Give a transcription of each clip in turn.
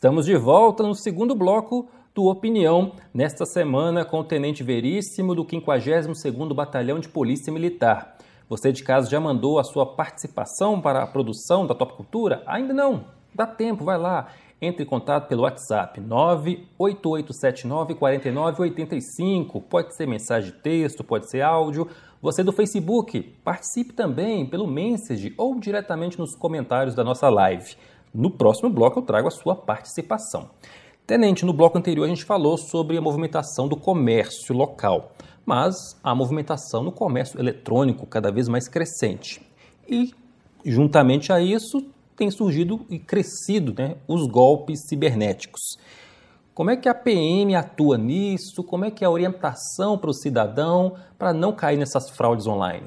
Estamos de volta no segundo bloco do Opinião, nesta semana com o Tenente Veríssimo do 52º Batalhão de Polícia Militar. Você de casa já mandou a sua participação para a produção da Top Cultura? Ainda não? Dá tempo, vai lá. Entre em contato pelo WhatsApp 988794985. Pode ser mensagem de texto, pode ser áudio. Você do Facebook, participe também pelo Message ou diretamente nos comentários da nossa live. No próximo bloco eu trago a sua participação. Tenente, no bloco anterior a gente falou sobre a movimentação do comércio local, mas a movimentação no comércio eletrônico cada vez mais crescente. E, juntamente a isso, tem surgido e crescido né, os golpes cibernéticos. Como é que a PM atua nisso? Como é que é a orientação para o cidadão para não cair nessas fraudes online?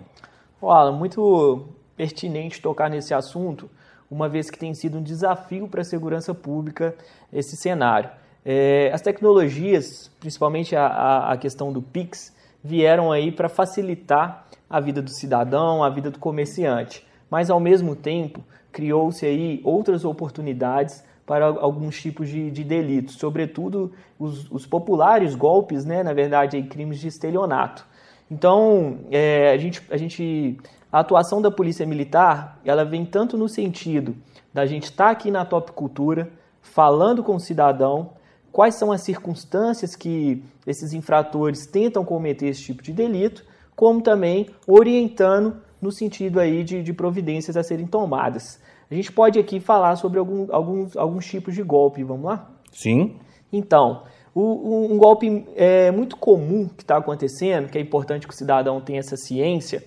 Olha, muito pertinente tocar nesse assunto, uma vez que tem sido um desafio para a segurança pública esse cenário. É, as tecnologias, principalmente a, a questão do Pix, vieram aí para facilitar a vida do cidadão, a vida do comerciante, mas ao mesmo tempo criou-se aí outras oportunidades para alguns tipos de, de delitos, sobretudo os, os, populares golpes, né, na verdade, aí, crimes de estelionato. Então, é, a, gente, a gente a atuação da polícia militar, ela vem tanto no sentido da gente estar tá aqui na Top Cultura, falando com o cidadão, quais são as circunstâncias que esses infratores tentam cometer esse tipo de delito, como também orientando no sentido aí de, de providências a serem tomadas. A gente pode aqui falar sobre algum, alguns, alguns tipos de golpe, vamos lá? Sim. Então, o, um golpe é, muito comum que está acontecendo, que é importante que o cidadão tenha essa ciência,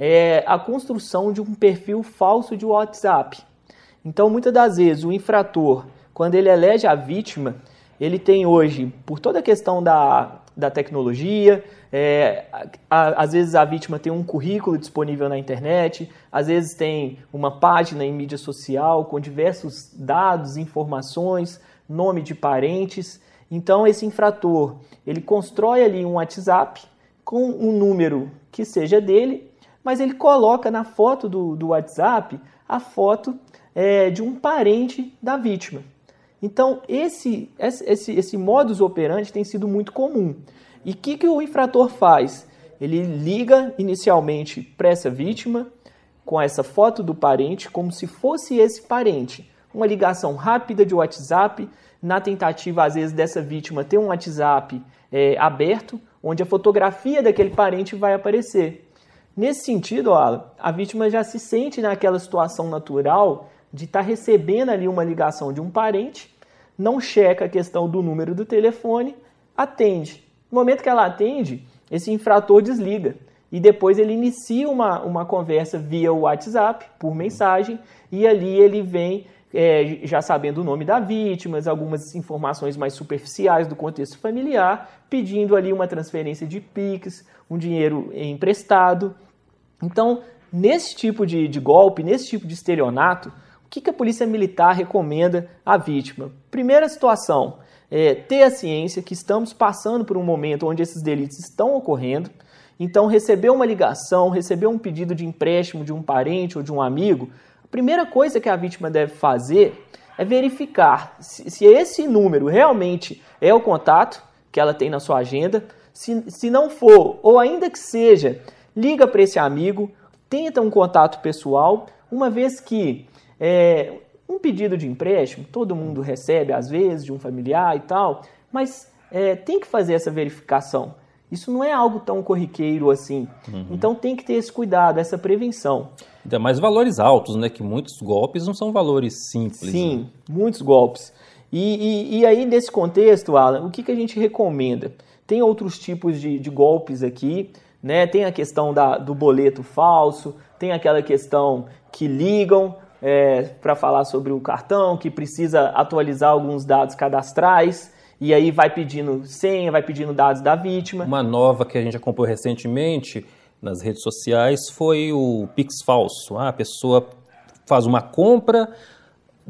é, a construção de um perfil falso de WhatsApp. Então, muitas das vezes, o infrator, quando ele elege a vítima, ele tem hoje, por toda a questão da, da tecnologia, é, a, às vezes a vítima tem um currículo disponível na internet, às vezes tem uma página em mídia social com diversos dados, informações, nome de parentes. Então, esse infrator, ele constrói ali um WhatsApp com um número que seja dele mas ele coloca na foto do, do WhatsApp a foto é, de um parente da vítima. Então, esse, esse, esse modus operandi tem sido muito comum. E o que, que o infrator faz? Ele liga inicialmente para essa vítima com essa foto do parente, como se fosse esse parente. Uma ligação rápida de WhatsApp, na tentativa, às vezes, dessa vítima ter um WhatsApp é, aberto, onde a fotografia daquele parente vai aparecer. Nesse sentido, a vítima já se sente naquela situação natural de estar tá recebendo ali uma ligação de um parente, não checa a questão do número do telefone, atende. No momento que ela atende, esse infrator desliga e depois ele inicia uma, uma conversa via WhatsApp, por mensagem, e ali ele vem é, já sabendo o nome da vítima, algumas informações mais superficiais do contexto familiar, pedindo ali uma transferência de PIX, um dinheiro emprestado. Então, nesse tipo de, de golpe, nesse tipo de estelionato, o que, que a polícia militar recomenda à vítima? Primeira situação, é, ter a ciência que estamos passando por um momento onde esses delitos estão ocorrendo. Então, receber uma ligação, receber um pedido de empréstimo de um parente ou de um amigo, a primeira coisa que a vítima deve fazer é verificar se, se esse número realmente é o contato que ela tem na sua agenda. Se, se não for, ou ainda que seja liga para esse amigo, tenta um contato pessoal, uma vez que é, um pedido de empréstimo todo mundo recebe às vezes de um familiar e tal, mas é, tem que fazer essa verificação. Isso não é algo tão corriqueiro assim. Uhum. Então tem que ter esse cuidado, essa prevenção. Ainda mais valores altos, né? Que muitos golpes não são valores simples. Né? Sim, né? muitos golpes. E, e, e, aí, nesse contexto, Alan, o que, que a gente recomenda? Tem outros tipos de, de golpes aqui. Né? Tem a questão da, do boleto falso, tem aquela questão que ligam é, para falar sobre o cartão, que precisa atualizar alguns dados cadastrais. E aí vai pedindo senha, vai pedindo dados da vítima. Uma nova que a gente acompanhou recentemente nas redes sociais foi o Pix falso. Ah, a pessoa faz uma compra,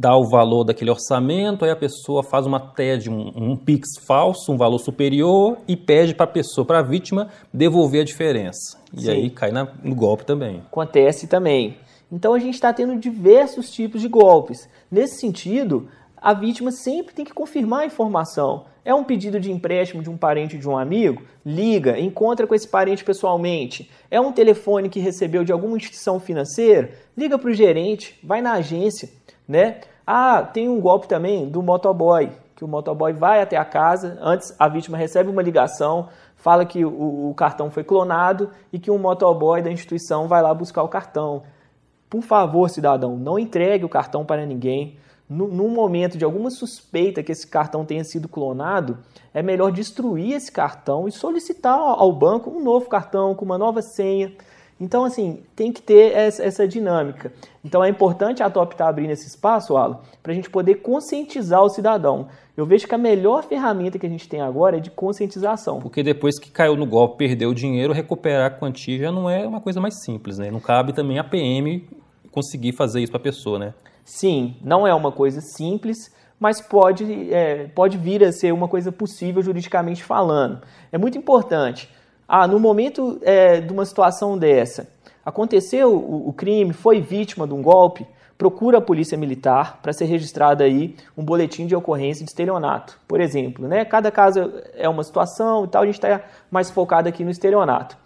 dá o valor daquele orçamento, aí a pessoa faz uma TED, um, um PIX falso, um valor superior e pede para a pessoa, para a vítima, devolver a diferença. E Sim. aí cai na, no golpe também. Acontece também. Então a gente está tendo diversos tipos de golpes. Nesse sentido, a vítima sempre tem que confirmar a informação. É um pedido de empréstimo de um parente de um amigo? Liga, encontra com esse parente pessoalmente. É um telefone que recebeu de alguma instituição financeira? Liga para o gerente, vai na agência, né? Ah, tem um golpe também do motoboy, que o motoboy vai até a casa, antes a vítima recebe uma ligação, fala que o, o cartão foi clonado e que um motoboy da instituição vai lá buscar o cartão. Por favor, cidadão, não entregue o cartão para ninguém. No, no, momento de alguma suspeita que esse cartão tenha sido clonado, é melhor destruir esse cartão e solicitar ao, ao banco um novo cartão com uma nova senha. Então, assim, tem que ter essa dinâmica. Então, é importante a Top estar tá abrindo esse espaço, Alan, para a gente poder conscientizar o cidadão. Eu vejo que a melhor ferramenta que a gente tem agora é de conscientização. Porque depois que caiu no golpe, perdeu o dinheiro, recuperar a quantia já não é uma coisa mais simples, né? Não cabe também a PM conseguir fazer isso para a pessoa, né? Sim, não é uma coisa simples, mas pode, é, pode vir a ser uma coisa possível juridicamente falando. É muito importante ah, no momento é, de uma situação dessa, aconteceu o, o crime, foi vítima de um golpe, procura a polícia militar para ser registrado aí um boletim de ocorrência de estelionato, por exemplo. Né? Cada caso é uma situação e tal, a gente está mais focado aqui no estelionato.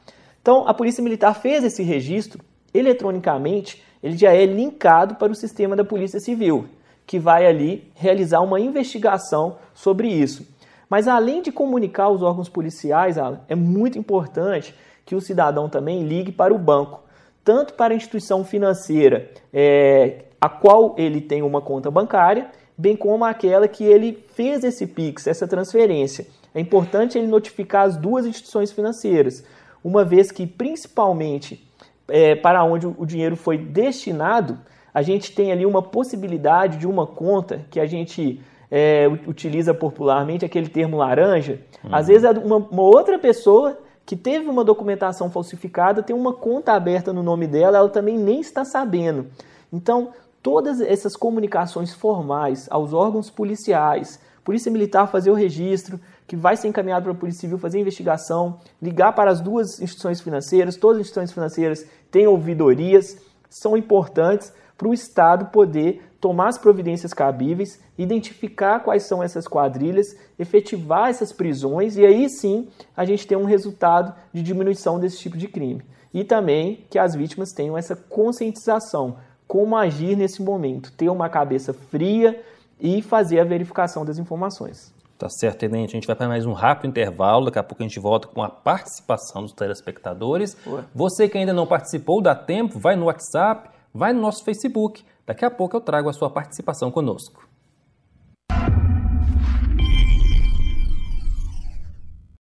Então, a polícia militar fez esse registro eletronicamente, ele já é linkado para o sistema da polícia civil, que vai ali realizar uma investigação sobre isso. Mas além de comunicar aos órgãos policiais, Alan, é muito importante que o cidadão também ligue para o banco, tanto para a instituição financeira é, a qual ele tem uma conta bancária, bem como aquela que ele fez esse PIX, essa transferência. É importante ele notificar as duas instituições financeiras, uma vez que principalmente é, para onde o dinheiro foi destinado, a gente tem ali uma possibilidade de uma conta que a gente é, utiliza popularmente, aquele termo laranja, uhum. às vezes uma, uma outra pessoa que teve uma documentação falsificada tem uma conta aberta no nome dela, ela também nem está sabendo. Então, todas essas comunicações formais aos órgãos policiais, Polícia Militar fazer o registro, que vai ser encaminhado para a Polícia Civil fazer a investigação, ligar para as duas instituições financeiras, todas as instituições financeiras têm ouvidorias, são importantes para o Estado poder tomar as providências cabíveis, identificar quais são essas quadrilhas, efetivar essas prisões e aí sim a gente tem um resultado de diminuição desse tipo de crime. E também que as vítimas tenham essa conscientização, como agir nesse momento, ter uma cabeça fria e fazer a verificação das informações. Tá certo, Tenente. A gente vai para mais um rápido intervalo. Daqui a pouco a gente volta com a participação dos telespectadores. Ué. Você que ainda não participou, dá tempo, vai no WhatsApp Vai no nosso Facebook, daqui a pouco eu trago a sua participação conosco.